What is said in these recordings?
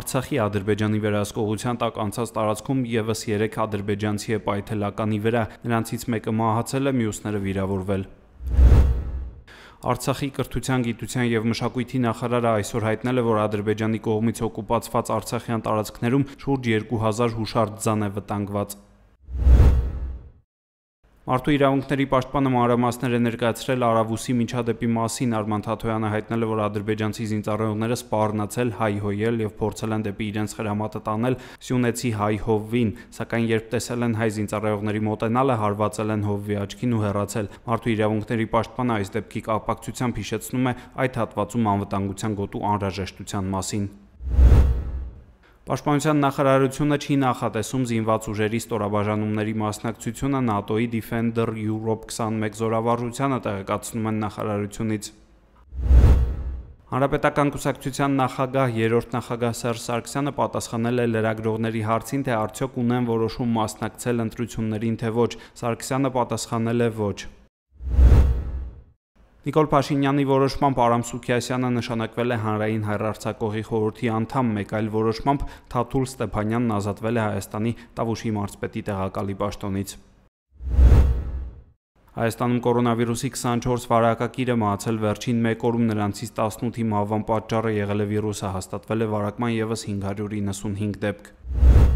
Արցախի Ադրբեջանի վերահսկողության տակ անցած տարածքում եւս 3 ադրբեջանցի է պայթելականի վրա, նրանցից մեկը մահացել է, մյուսները վիրավորվել։ Արցախի կրթության, գիտության եւ մշակույթի նախարարը այսօր հայտնել է, որ Ադրբեջանի կողմից օկուպացված Արցախյան տարածքներում շուրջ 2000 հուշարձան է վտանգված։ Մարդու իրավունքների պաշտպանը մանրամասներ է ներկայացրել Արավուսի միջադեպի մասին Արման Թաթոյանը հայտնել է, որ ադրբեջանցի զինծառայողները սպառնացել, հայհոյել եւ փորձել են դեպի իրենց հրամատը տանել Սյունեցի հայ հովվին, սակայն երբ տեսել են հայ զինծառայողների մոտենալը, հարվածել են հովվի աչքին ու հեռացել։ Մարդու իրավունքների պաշտպանը այս դեպքի կապակցությամբ հիշեցնում է այդ հատվածում անվտանգության գոտու անհրաժեշտության մասին։ Պաշտպանության նախարարությունը չի նախատեսում զինված ուժերի ստորաբաժանումների մասնակցությունը ՆԱՏՕ-ի Defender Europe 21 զորավարժությանը տեղեկացնում են նախարարությունից։ Հանրապետական կուսակցության նախագահ երրորդ նախագահ Սերժ Սարգսյանը պատասխանել է լրագրողների հարցին, թե արդյոք ունեն որոշում մասնակցել ընտրություններին, թե ոչ։ Սարգսյանը պատասխանել է ոչ։ Նիկոլ Փաշինյանի որոշմամբ Արամ Սուքիասյանը նշանակվել է հանրային հայրարցակողի խորհրդի անդամ, մեկ այլ որոշմամբ Թաթուլ Ստեփանյանն ազատվել է Հայաստանի Տավուշի մարզպետի տեղակալի պաշտոնից։ Հայաստանում կորոնավիրուսի 24 վարակակիրը մահացել վերջին 1 օրում նրանցից 18-ի մահվան պատճառը եղել է վիրուսը, հաստատվել է վարակման եւս 595 դեպք։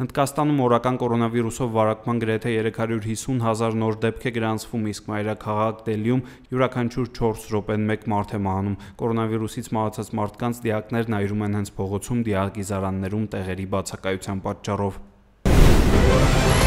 Հնդկաստանում օրական կորոնավիրուսով վարակման գրեթե 350 հազար նոր դեպք է գրանցվում, իսկ մայրաքաղաք Դելիում յուրաքանչյուր 4 րոպեն 1 մարդ է մահանում։ Կորոնավիրուսից մահացած մարդկանց դիակներն այրում են հենց փողոցում դիակիզարաններում տեղերի բացակայության պատճառով։